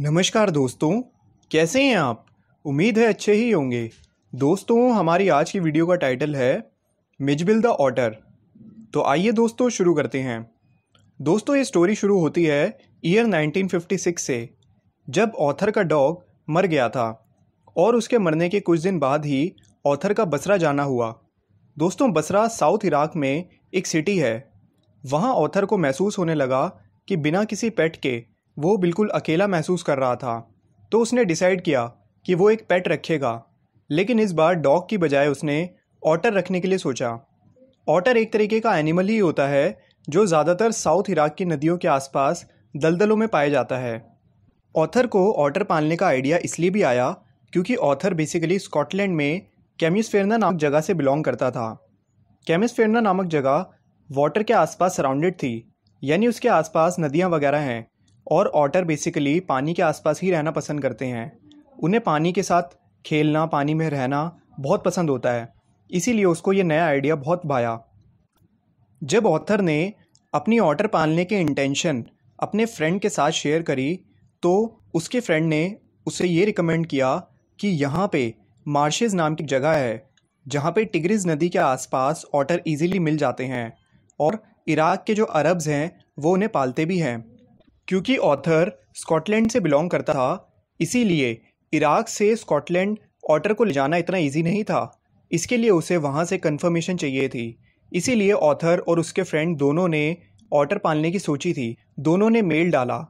नमस्कार दोस्तों कैसे हैं आप उम्मीद है अच्छे ही होंगे दोस्तों हमारी आज की वीडियो का टाइटल है मिजबिल द ऑटर तो आइए दोस्तों शुरू करते हैं दोस्तों ये स्टोरी शुरू होती है ईयर 1956 से जब ऑथर का डॉग मर गया था और उसके मरने के कुछ दिन बाद ही ऑथर का बसरा जाना हुआ दोस्तों बसरा साउथ इराक में एक सिटी है वहाँ ऑथर को महसूस होने लगा कि बिना किसी पेट के वो बिल्कुल अकेला महसूस कर रहा था तो उसने डिसाइड किया कि वो एक पेट रखेगा लेकिन इस बार डॉग की बजाय उसने ऑटर रखने के लिए सोचा ऑटर एक तरीके का एनिमल ही होता है जो ज़्यादातर साउथ इराक की नदियों के आसपास दलदलों में पाया जाता है ऑथर को ऑटर पालने का आइडिया इसलिए भी आया क्योंकि ऑथर बेसिकली स्कॉटलैंड में कैमिसफेरना नामक जगह से बिलोंग करता था कैमिसफेरना नामक जगह वाटर के आसपास सराउंडेड थी यानी उसके आसपास नदियाँ वगैरह हैं और ऑटर बेसिकली पानी के आसपास ही रहना पसंद करते हैं उन्हें पानी के साथ खेलना पानी में रहना बहुत पसंद होता है इसीलिए उसको ये नया आइडिया बहुत भाया जब ऑथर ने अपनी ऑटर पालने के इंटेंशन अपने फ्रेंड के साथ शेयर करी तो उसके फ्रेंड ने उसे ये रिकमेंड किया कि यहाँ पे मार्शेज़ नाम की जगह है जहाँ पे टिगरीज नदी के आसपास ऑटर इजीली मिल जाते हैं और इराक के जो अरब्स हैं वो उन्हें पालते भी हैं क्योंकि ऑथर स्कॉटलैंड से बिलोंग करता था इसीलिए इराक से स्कॉटलैंड ऑटर को ले जाना इतना ईजी नहीं था इसके लिए उसे वहाँ से कंफर्मेशन चाहिए थी इसीलिए ऑथर और उसके फ्रेंड दोनों ने ऑटर पालने की सोची थी दोनों ने मेल डाला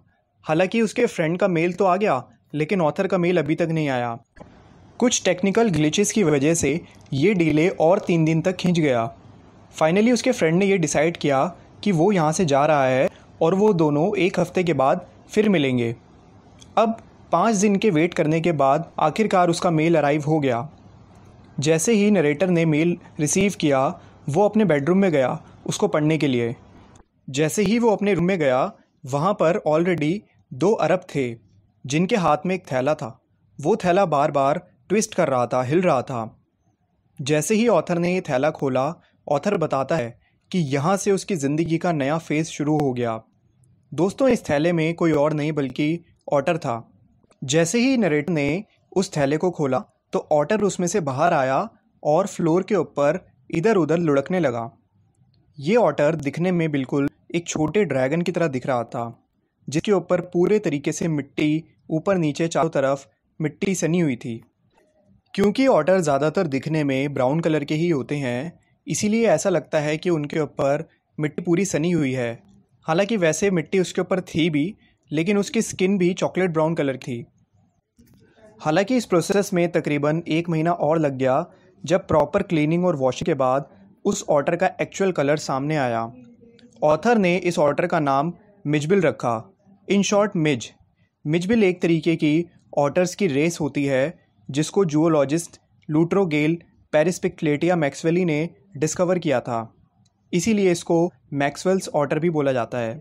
हालांकि उसके फ्रेंड का मेल तो आ गया लेकिन ऑथर का मेल अभी तक नहीं आया कुछ टेक्निकल ग्लिचेस की वजह से ये डिले और तीन दिन तक खींच गया फाइनली उसके फ्रेंड ने यह डिसाइड किया कि वो यहाँ से जा रहा है और वो दोनों एक हफ्ते के बाद फिर मिलेंगे अब पाँच दिन के वेट करने के बाद आखिरकार उसका मेल अराइव हो गया जैसे ही नरेटर ने मेल रिसीव किया वो अपने बेडरूम में गया उसको पढ़ने के लिए जैसे ही वो अपने रूम में गया वहाँ पर ऑलरेडी दो अरब थे जिनके हाथ में एक थैला था वो थैला बार बार ट्विस्ट कर रहा था हिल रहा था जैसे ही ऑथर ने ये थैला खोला ऑथर बताता है कि यहाँ से उसकी ज़िंदगी का नया फेज़ शुरू हो गया दोस्तों इस थैले में कोई और नहीं बल्कि ऑटर था जैसे ही नरेटर ने उस थैले को खोला तो ऑटर उसमें से बाहर आया और फ्लोर के ऊपर इधर उधर लुढ़कने लगा ये ऑटर दिखने में बिल्कुल एक छोटे ड्रैगन की तरह दिख रहा था जिसके ऊपर पूरे तरीके से मिट्टी ऊपर नीचे चारों तरफ मिट्टी सनी हुई थी क्योंकि ऑटर ज़्यादातर दिखने में ब्राउन कलर के ही होते हैं इसीलिए ऐसा लगता है कि उनके ऊपर मिट्टी पूरी सनी हुई है हालांकि वैसे मिट्टी उसके ऊपर थी भी लेकिन उसकी स्किन भी चॉकलेट ब्राउन कलर थी हालांकि इस प्रोसेस में तकरीबन एक महीना और लग गया जब प्रॉपर क्लीनिंग और वॉशिंग के बाद उस ऑर्डर का एक्चुअल कलर सामने आया ऑथर ने इस ऑर्डर का नाम मिजबिल रखा इन शॉर्ट मिज मिजबिल एक तरीके की ऑटर्स की रेस होती है जिसको जूलॉजिस्ट लूट्रोगेल पेरिस्पिक्लेटिया मैक्सवेली ने डिस्कवर किया था इसीलिए इसको मैक्सवेल्स ऑटर भी बोला जाता है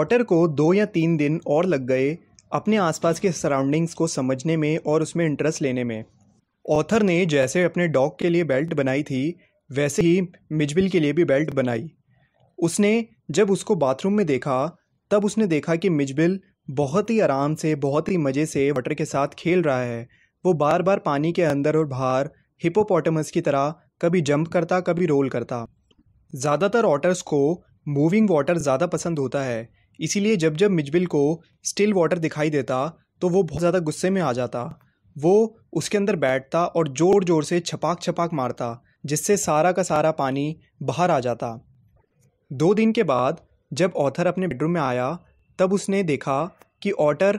ऑटर को दो या तीन दिन और लग गए अपने आसपास के सराउंडिंग्स को समझने में और उसमें इंटरेस्ट लेने में ऑथर ने जैसे अपने डॉग के लिए बेल्ट बनाई थी वैसे ही मिजबिल के लिए भी बेल्ट बनाई उसने जब उसको बाथरूम में देखा तब उसने देखा कि मिजबिल बहुत ही आराम से बहुत ही मज़े से वाटर के साथ खेल रहा है वो बार बार पानी के अंदर और बाहर हिपोपोटमस की तरह कभी जंप करता कभी रोल करता ज़्यादातर ऑटर्स को मूविंग वाटर ज़्यादा पसंद होता है इसीलिए जब जब मिजबिल को स्टिल वाटर दिखाई देता तो वो बहुत ज़्यादा गुस्से में आ जाता वो उसके अंदर बैठता और ज़ोर ज़ोर से छपाक छपाक मारता जिससे सारा का सारा पानी बाहर आ जाता दो दिन के बाद जब ऑथर अपने बेडरूम में आया तब उसने देखा कि ऑटर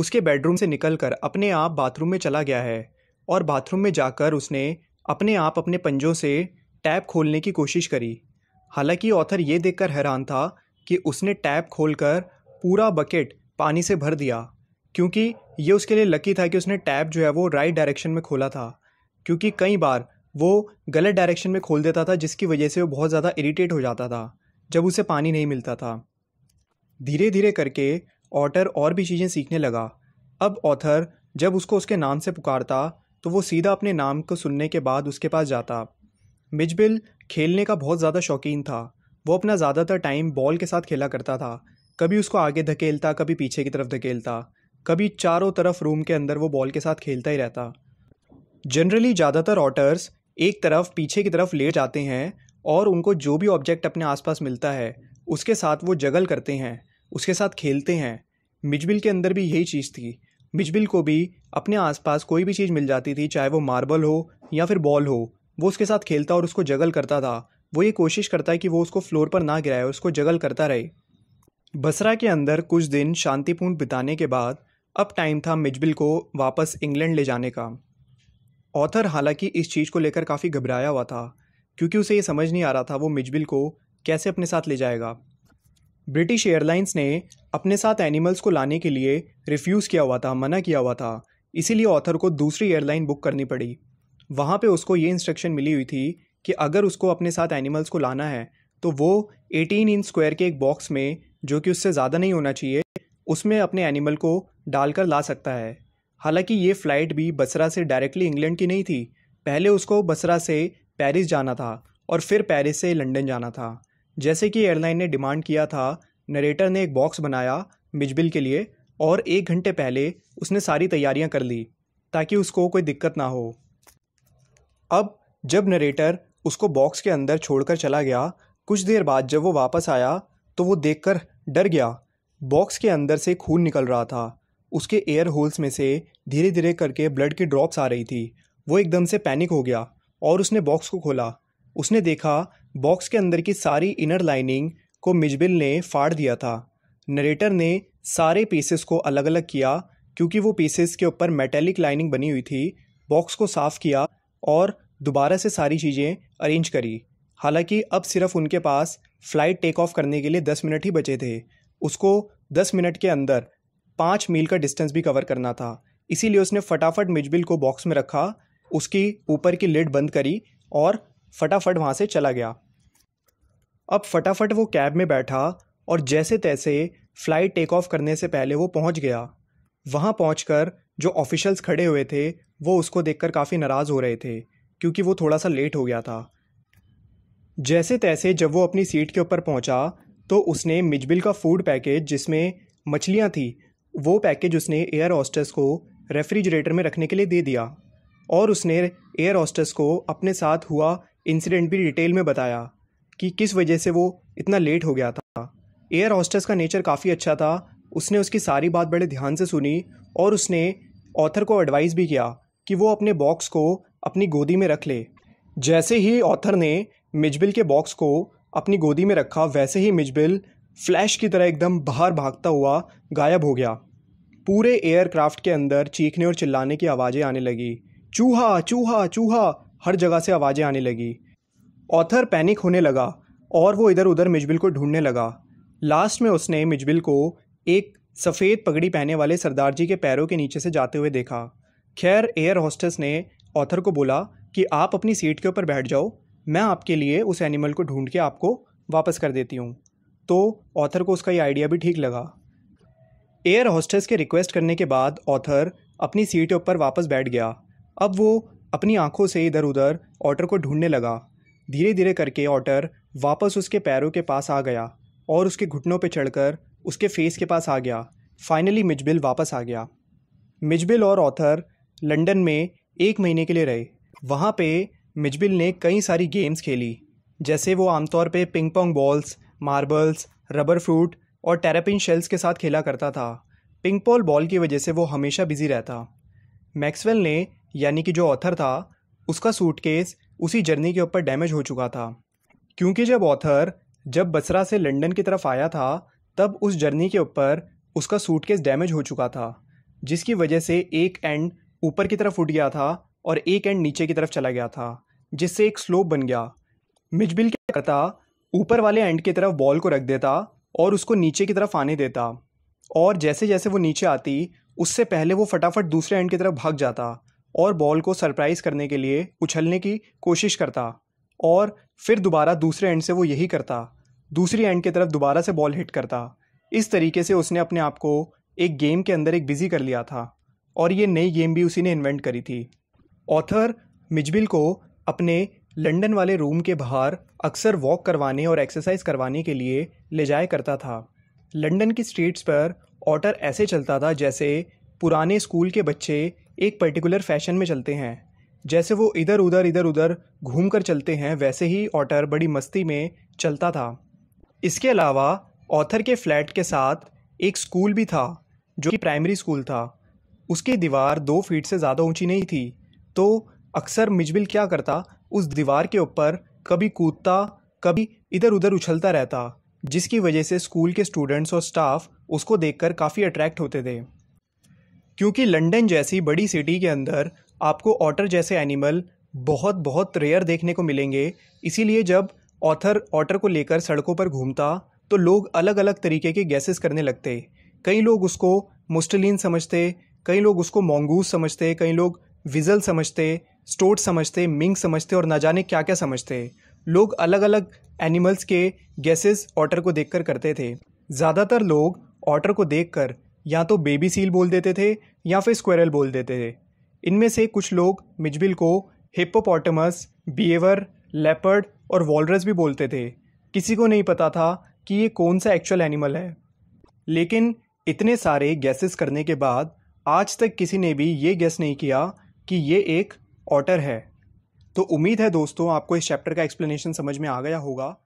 उसके बेडरूम से निकलकर अपने आप बाथरूम में चला गया है और बाथरूम में जाकर उसने अपने आप अपने पंजों से टैप खोलने की कोशिश करी हालांकि ऑथर ये देखकर हैरान था कि उसने टैप खोलकर पूरा बकेट पानी से भर दिया क्योंकि ये उसके लिए लकी था कि उसने टैप जो है वो राइट डायरेक्शन में खोला था क्योंकि कई बार वो गलत डायरेक्शन में खोल देता था जिसकी वजह से वो बहुत ज़्यादा इरीटेट हो जाता था जब उसे पानी नहीं मिलता था धीरे धीरे करके ऑटर और भी चीज़ें सीखने लगा अब ऑथर जब उसको उसके नाम से पुकारता तो वो सीधा अपने नाम को सुनने के बाद उसके पास जाता मिजबिल खेलने का बहुत ज़्यादा शौकीन था वो अपना ज़्यादातर टाइम बॉल के साथ खेला करता था कभी उसको आगे धकेलता कभी पीछे की तरफ धकेलता कभी चारों तरफ रूम के अंदर वो बॉल के साथ खेलता ही रहता जनरली ज़्यादातर ऑटर्स एक तरफ पीछे की तरफ ले जाते हैं और उनको जो भी ऑब्जेक्ट अपने आसपास मिलता है उसके साथ वो जगल करते हैं उसके साथ खेलते हैं मिजबिल के अंदर भी यही चीज़ थी मिजबिल को भी अपने आसपास कोई भी चीज़ मिल जाती थी चाहे वो मार्बल हो या फिर बॉल हो वो उसके साथ खेलता और उसको जगल करता था वो ये कोशिश करता है कि वो उसको फ्लोर पर ना गिराए और उसको जगल करता रहे बसरा के अंदर कुछ दिन शांतिपूर्ण बिताने के बाद अब टाइम था मिजबिल को वापस इंग्लैंड ले जाने का ऑथर हालांकि इस चीज़ को लेकर काफ़ी घबराया हुआ था क्योंकि उसे ये समझ नहीं आ रहा था वो मिजबिल को कैसे अपने साथ ले जाएगा ब्रिटिश एयरलाइंस ने अपने साथ एनिमल्स को लाने के लिए रिफ्यूज़ किया हुआ था मना किया हुआ था इसीलिए ऑथर को दूसरी एयरलाइन बुक करनी पड़ी वहाँ पे उसको ये इंस्ट्रक्शन मिली हुई थी कि अगर उसको अपने साथ एनिमल्स को लाना है तो वो 18 इंच स्क्वायर के एक बॉक्स में जो कि उससे ज़्यादा नहीं होना चाहिए उसमें अपने एनिमल को डालकर ला सकता है हालांकि ये फ़्लाइट भी बसरा से डायरेक्टली इंग्लैंड की नहीं थी पहले उसको बसरा से पेरिस जाना था और फिर पेरिस से लंदन जाना था जैसे कि एयरलाइन ने डिमांड किया था नरेटर ने एक बॉक्स बनाया मिजबिल के लिए और एक घंटे पहले उसने सारी तैयारियां कर ली ताकि उसको कोई दिक्कत ना हो अब जब नरेटर उसको बॉक्स के अंदर छोड़कर चला गया कुछ देर बाद जब वो वापस आया तो वो देखकर डर गया बॉक्स के अंदर से खून निकल रहा था उसके एयर होल्स में से धीरे धीरे करके ब्लड की ड्रॉप्स आ रही थी वो एकदम से पैनिक हो गया और उसने बॉक्स को खोला उसने देखा बॉक्स के अंदर की सारी इनर लाइनिंग को मिजबिल ने फाड़ दिया था नरेटर ने सारे पीसेस को अलग अलग किया क्योंकि वो पीसेस के ऊपर मेटेलिक लाइनिंग बनी हुई थी बॉक्स को साफ़ किया और दोबारा से सारी चीज़ें अरेंज करी हालांकि अब सिर्फ उनके पास फ़्लाइट टेक ऑफ करने के लिए दस मिनट ही बचे थे उसको दस मिनट के अंदर पाँच मील का डिस्टेंस भी कवर करना था इसीलिए उसने फटाफट मिजबिल को बॉक्स में रखा उसकी ऊपर की लिड बंद करी और फटाफट वहाँ से चला गया अब फटाफट वो कैब में बैठा और जैसे तैसे फ़्लाइट टेक ऑफ करने से पहले वो पहुँच गया वहाँ पहुँच जो ऑफिशल्स खड़े हुए थे वो उसको देखकर काफ़ी नाराज़ हो रहे थे क्योंकि वो थोड़ा सा लेट हो गया था जैसे तैसे जब वो अपनी सीट के ऊपर पहुंचा तो उसने मिजबिल का फूड पैकेज जिसमें मछलियाँ थी वो पैकेज उसने एयर हॉस्टेस को रेफ्रिजरेटर में रखने के लिए दे दिया और उसने एयर हॉस्टेस को अपने साथ हुआ इंसिडेंट भी डिटेल में बताया कि किस वजह से वो इतना लेट हो गया था एयर हॉस्टेस का नेचर काफ़ी अच्छा था उसने उसकी सारी बात बड़े ध्यान से सुनी और उसने ऑथर को एडवाइस भी किया कि वो अपने बॉक्स को अपनी गोदी में रख ले जैसे ही ऑथर ने मिजबिल के बॉक्स को अपनी गोदी में रखा वैसे ही मिजबिल फ्लैश की तरह एकदम बाहर भागता हुआ गायब हो गया पूरे एयरक्राफ्ट के अंदर चीखने और चिल्लाने की आवाज़ें आने लगी चूहा चूहा चूहा हर जगह से आवाज़ें आने लगी ऑथर पैनिक होने लगा और वो इधर उधर मिजबिल को ढूंढने लगा लास्ट में उसने मिजबिल को एक सफ़ेद पगड़ी पहने वाले सरदार जी के पैरों के नीचे से जाते हुए देखा खैर एयर हॉस्टेस ने ऑथर को बोला कि आप अपनी सीट के ऊपर बैठ जाओ मैं आपके लिए उस एनिमल को ढूंढ के आपको वापस कर देती हूँ तो ऑथर को उसका ये आइडिया भी ठीक लगा एयर हॉस्टेस के रिक्वेस्ट करने के बाद ऑथर अपनी सीट के ऊपर वापस बैठ गया अब वो अपनी आंखों से इधर उधर ऑटर को ढूंढने लगा धीरे धीरे करके ऑटर वापस उसके पैरों के पास आ गया और उसके घुटनों पर चढ़कर उसके फेस के पास आ गया फाइनली मिजबिल वापस आ गया मिजबिल और ऑथर लंदन में एक महीने के लिए रहे वहाँ पे मिजबिल ने कई सारी गेम्स खेली जैसे वो आमतौर पे ping pong balls marbles rubber fruit और टेरापिन शेल्स के साथ खेला करता था पिंग पॉल बॉल की वजह से वो हमेशा बिजी रहता मैक्सवेल ने यानी कि जो ऑथर था उसका सूटकेस उसी जर्नी के ऊपर डैमेज हो चुका था क्योंकि जब ऑथर जब बसरा से लंदन की तरफ आया था तब उस जर्नी के ऊपर उसका सूटकेस डैमेज हो चुका था जिसकी वजह से एक एंड ऊपर की तरफ उठ गया था और एक एंड नीचे की तरफ चला गया था जिससे एक स्लोप बन गया मिजबिल क्या करता ऊपर वाले एंड की तरफ बॉल को रख देता और उसको नीचे की तरफ आने देता और जैसे जैसे वो नीचे आती उससे पहले वो फटाफट दूसरे एंड की तरफ भाग जाता और बॉल को सरप्राइज़ करने के लिए उछलने की कोशिश करता और फिर दोबारा दूसरे एंड से वो यही करता दूसरी एंड की तरफ दोबारा से बॉल हिट करता इस तरीके से उसने अपने आप को एक गेम के अंदर एक बिज़ी कर लिया था और ये नई गेम भी उसी ने इन्वेंट करी थी ऑथर मिजबिल को अपने लंदन वाले रूम के बाहर अक्सर वॉक करवाने और एक्सरसाइज करवाने के लिए ले जाया करता था लंदन की स्ट्रीट्स पर ऑटर ऐसे चलता था जैसे पुराने स्कूल के बच्चे एक पर्टिकुलर फैशन में चलते हैं जैसे वो इधर उधर इधर उधर घूम कर चलते हैं वैसे ही ऑटर बड़ी मस्ती में चलता था इसके अलावा ऑथर के फ्लैट के साथ एक स्कूल भी था जो कि प्राइमरी स्कूल था उसकी दीवार दो फीट से ज़्यादा ऊंची नहीं थी तो अक्सर मिजबिल क्या करता उस दीवार के ऊपर कभी कूदता कभी इधर उधर उछलता रहता जिसकी वजह से स्कूल के स्टूडेंट्स और स्टाफ उसको देखकर काफ़ी अट्रैक्ट होते थे क्योंकि लंदन जैसी बड़ी सिटी के अंदर आपको ऑटर जैसे एनिमल बहुत बहुत रेयर देखने को मिलेंगे इसीलिए जब ऑथर ऑटर को लेकर सड़कों पर घूमता तो लोग अलग अलग तरीके के गैसेस करने लगते कई लोग उसको मुस्टलिन समझते कई लोग उसको मोंगूस समझते कई लोग विजल समझते स्टोट समझते मिंग समझते और ना जाने क्या क्या समझते लोग अलग अलग एनिमल्स के गैसेस ऑटर को देख कर करते थे ज़्यादातर लोग ऑटर को देख कर या तो बेबी सील बोल देते थे या फिर स्क्वेरल बोल देते थे इनमें से कुछ लोग मिजबिल को हिपोपोटमस बिएवर लेपर्ड और वॉलरस भी बोलते थे किसी को नहीं पता था कि ये कौन सा एक्चुअल एनिमल है लेकिन इतने सारे गैसेस करने के बाद आज तक किसी ने भी ये गेस नहीं किया कि ये एक ऑटर है तो उम्मीद है दोस्तों आपको इस चैप्टर का एक्सप्लेनेशन समझ में आ गया होगा